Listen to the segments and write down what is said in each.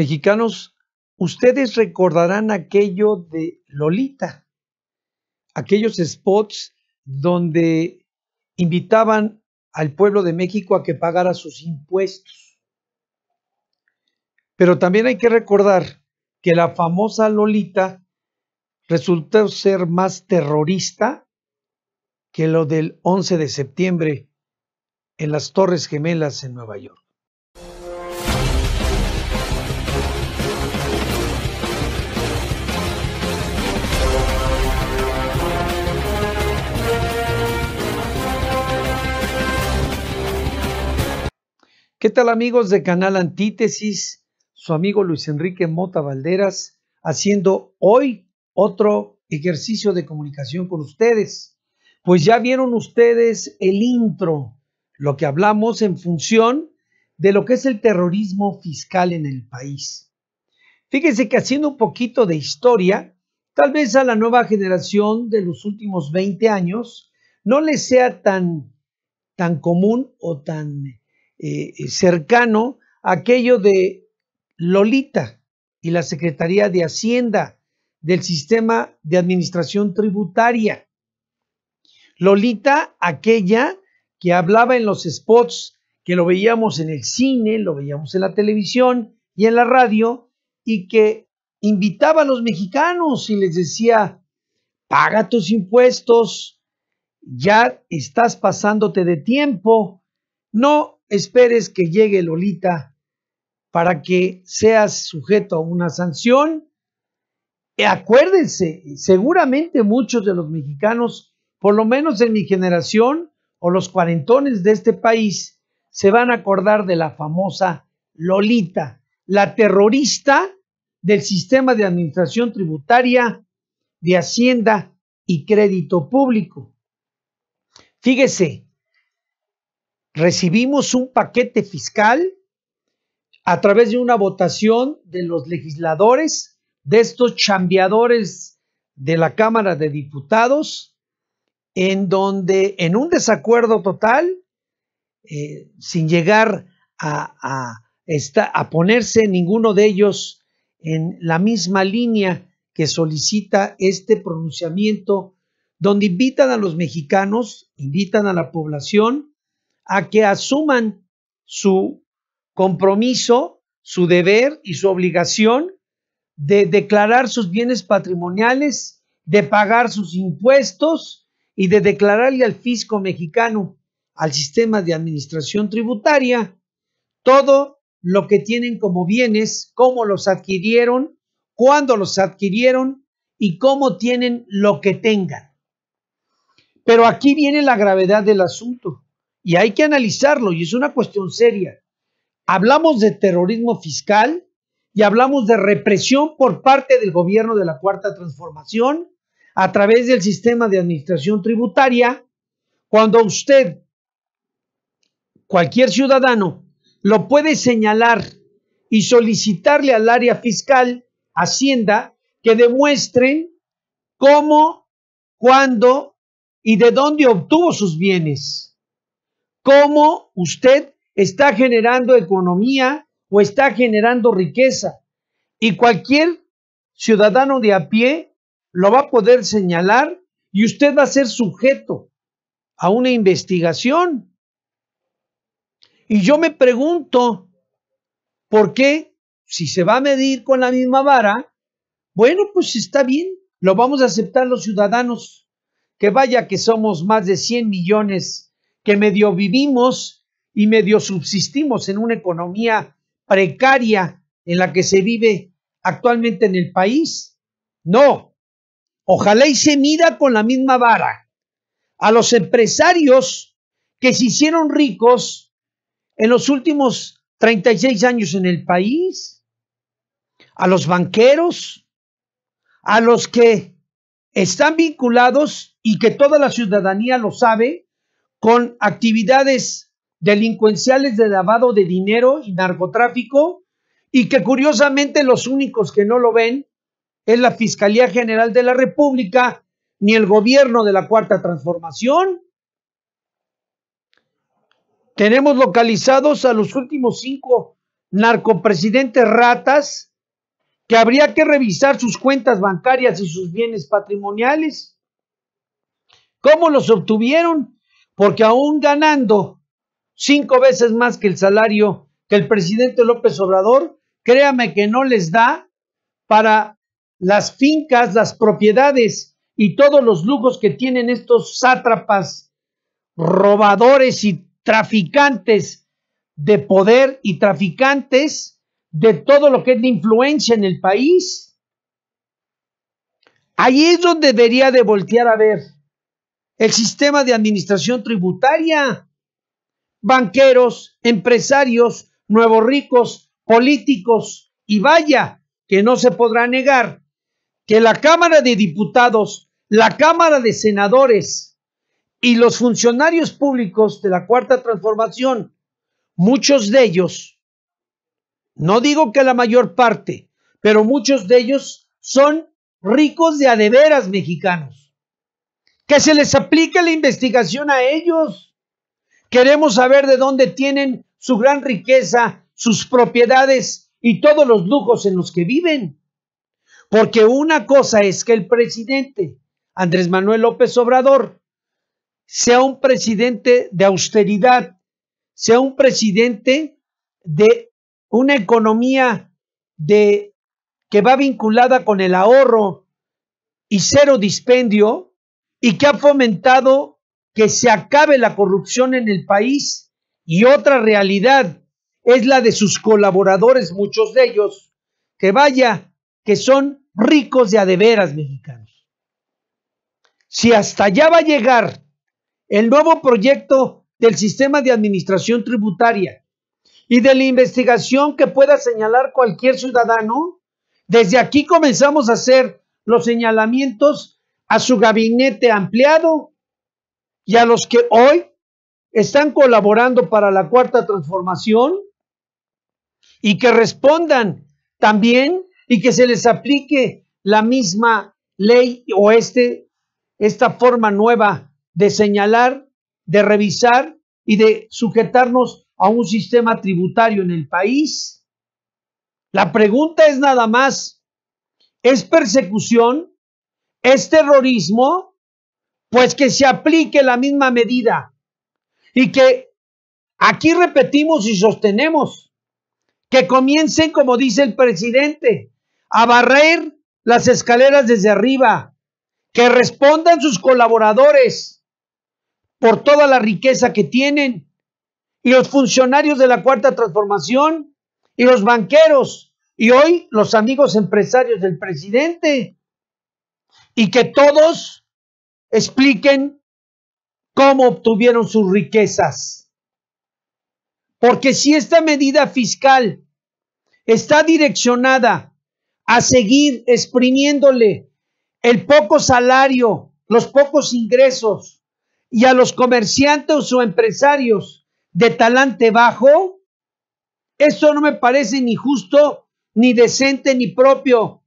Mexicanos, ustedes recordarán aquello de Lolita, aquellos spots donde invitaban al pueblo de México a que pagara sus impuestos. Pero también hay que recordar que la famosa Lolita resultó ser más terrorista que lo del 11 de septiembre en las Torres Gemelas en Nueva York. ¿Qué tal amigos de Canal Antítesis? Su amigo Luis Enrique Mota Valderas haciendo hoy otro ejercicio de comunicación con ustedes. Pues ya vieron ustedes el intro, lo que hablamos en función de lo que es el terrorismo fiscal en el país. Fíjense que haciendo un poquito de historia, tal vez a la nueva generación de los últimos 20 años no les sea tan, tan común o tan eh, eh, cercano aquello de Lolita y la Secretaría de Hacienda del Sistema de Administración Tributaria. Lolita, aquella que hablaba en los spots, que lo veíamos en el cine, lo veíamos en la televisión y en la radio, y que invitaba a los mexicanos y les decía, paga tus impuestos, ya estás pasándote de tiempo, no esperes que llegue Lolita para que seas sujeto a una sanción. Y acuérdense, seguramente muchos de los mexicanos, por lo menos en mi generación o los cuarentones de este país, se van a acordar de la famosa Lolita, la terrorista del sistema de administración tributaria, de Hacienda y Crédito Público. Fíjese, recibimos un paquete fiscal a través de una votación de los legisladores, de estos chambeadores de la Cámara de Diputados, en donde en un desacuerdo total, eh, sin llegar a ponerse ninguno de ellos en la misma línea que solicita este pronunciamiento, donde invitan a los mexicanos, invitan a la población a que asuman su compromiso, su deber y su obligación de declarar sus bienes patrimoniales, de pagar sus impuestos y de declararle al fisco mexicano, al sistema de administración tributaria, todo lo que tienen como bienes, cómo los adquirieron, cuándo los adquirieron y cómo tienen lo que tengan. Pero aquí viene la gravedad del asunto y hay que analizarlo y es una cuestión seria. Hablamos de terrorismo fiscal y hablamos de represión por parte del gobierno de la Cuarta Transformación a través del sistema de administración tributaria, cuando usted, cualquier ciudadano, lo puede señalar y solicitarle al área fiscal, Hacienda, que demuestren cómo, cuándo y de dónde obtuvo sus bienes cómo usted está generando economía o está generando riqueza. Y cualquier ciudadano de a pie lo va a poder señalar y usted va a ser sujeto a una investigación. Y yo me pregunto, ¿por qué? Si se va a medir con la misma vara, bueno, pues está bien, lo vamos a aceptar los ciudadanos, que vaya que somos más de 100 millones que medio vivimos y medio subsistimos en una economía precaria en la que se vive actualmente en el país? No. Ojalá y se mida con la misma vara a los empresarios que se hicieron ricos en los últimos 36 años en el país, a los banqueros, a los que están vinculados y que toda la ciudadanía lo sabe, con actividades delincuenciales de lavado de dinero y narcotráfico, y que curiosamente los únicos que no lo ven es la Fiscalía General de la República ni el gobierno de la Cuarta Transformación. Tenemos localizados a los últimos cinco narcopresidentes ratas que habría que revisar sus cuentas bancarias y sus bienes patrimoniales. ¿Cómo los obtuvieron? porque aún ganando cinco veces más que el salario que el presidente López Obrador, créame que no les da para las fincas, las propiedades y todos los lujos que tienen estos sátrapas, robadores y traficantes de poder y traficantes de todo lo que es la influencia en el país. Ahí es donde debería de voltear a ver el sistema de administración tributaria, banqueros, empresarios, nuevos ricos, políticos, y vaya que no se podrá negar que la Cámara de Diputados, la Cámara de Senadores y los funcionarios públicos de la Cuarta Transformación, muchos de ellos, no digo que la mayor parte, pero muchos de ellos son ricos de adeveras mexicanos que se les aplique la investigación a ellos. Queremos saber de dónde tienen su gran riqueza, sus propiedades y todos los lujos en los que viven. Porque una cosa es que el presidente Andrés Manuel López Obrador sea un presidente de austeridad, sea un presidente de una economía de que va vinculada con el ahorro y cero dispendio, y que ha fomentado que se acabe la corrupción en el país. Y otra realidad es la de sus colaboradores, muchos de ellos, que vaya, que son ricos de veras mexicanos. Si hasta allá va a llegar el nuevo proyecto del sistema de administración tributaria y de la investigación que pueda señalar cualquier ciudadano, desde aquí comenzamos a hacer los señalamientos a su gabinete ampliado y a los que hoy están colaborando para la cuarta transformación y que respondan también y que se les aplique la misma ley o este, esta forma nueva de señalar, de revisar y de sujetarnos a un sistema tributario en el país. La pregunta es nada más, ¿es persecución es terrorismo, pues que se aplique la misma medida. Y que aquí repetimos y sostenemos que comiencen, como dice el presidente, a barrer las escaleras desde arriba, que respondan sus colaboradores por toda la riqueza que tienen y los funcionarios de la cuarta transformación y los banqueros y hoy los amigos empresarios del presidente y que todos expliquen cómo obtuvieron sus riquezas. Porque si esta medida fiscal está direccionada a seguir exprimiéndole el poco salario, los pocos ingresos y a los comerciantes o empresarios de talante bajo, eso no me parece ni justo, ni decente, ni propio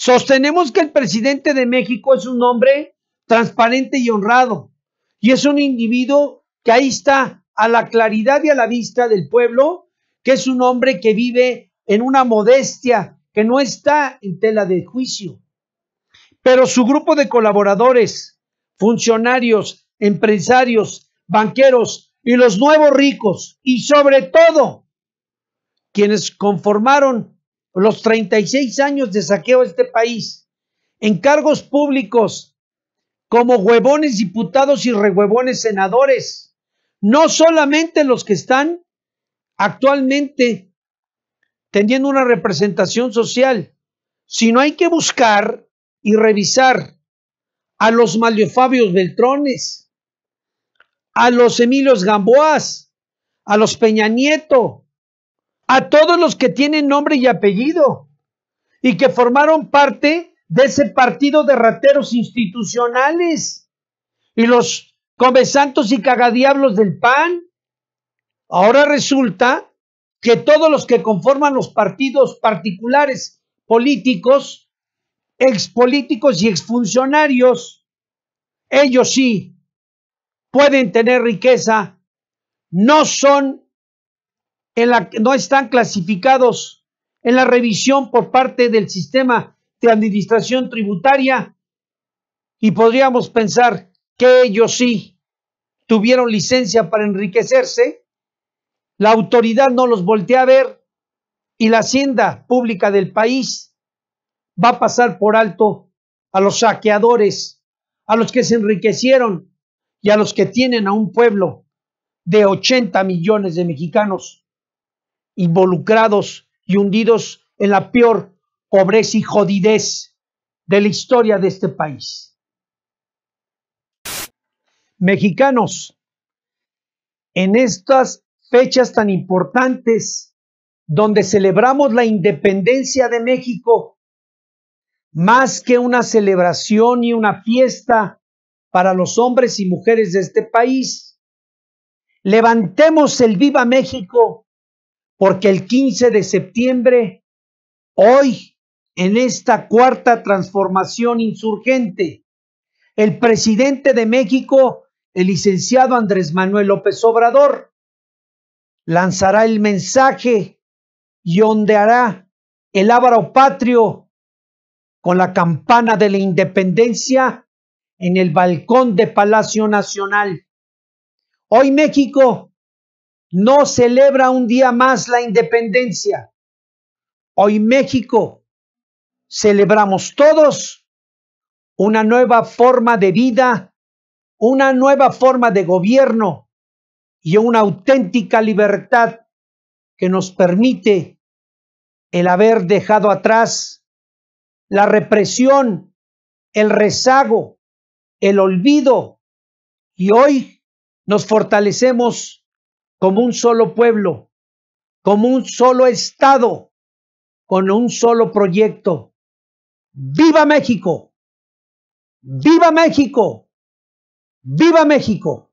Sostenemos que el presidente de México es un hombre transparente y honrado, y es un individuo que ahí está a la claridad y a la vista del pueblo, que es un hombre que vive en una modestia que no está en tela de juicio. Pero su grupo de colaboradores, funcionarios, empresarios, banqueros y los nuevos ricos, y sobre todo quienes conformaron los 36 años de saqueo a este país, en cargos públicos, como huevones diputados y rehuevones senadores, no solamente los que están actualmente teniendo una representación social, sino hay que buscar y revisar a los Maliofabios Beltrones, a los Emilios Gamboas, a los Peña Nieto, a todos los que tienen nombre y apellido y que formaron parte de ese partido de rateros institucionales y los santos y cagadiablos del PAN. Ahora resulta que todos los que conforman los partidos particulares políticos, ex políticos y exfuncionarios, ellos sí pueden tener riqueza, no son la no están clasificados en la revisión por parte del sistema de administración tributaria y podríamos pensar que ellos sí tuvieron licencia para enriquecerse, la autoridad no los voltea a ver y la hacienda pública del país va a pasar por alto a los saqueadores, a los que se enriquecieron y a los que tienen a un pueblo de 80 millones de mexicanos involucrados y hundidos en la peor pobreza y jodidez de la historia de este país. Mexicanos, en estas fechas tan importantes donde celebramos la independencia de México, más que una celebración y una fiesta para los hombres y mujeres de este país, levantemos el Viva México porque el 15 de septiembre, hoy, en esta cuarta transformación insurgente, el presidente de México, el licenciado Andrés Manuel López Obrador, lanzará el mensaje y ondeará el ábaro patrio con la campana de la independencia en el balcón de Palacio Nacional. Hoy México no celebra un día más la independencia. Hoy México celebramos todos una nueva forma de vida, una nueva forma de gobierno y una auténtica libertad que nos permite el haber dejado atrás la represión, el rezago, el olvido y hoy nos fortalecemos como un solo pueblo, como un solo estado, con un solo proyecto. ¡Viva México! ¡Viva México! ¡Viva México!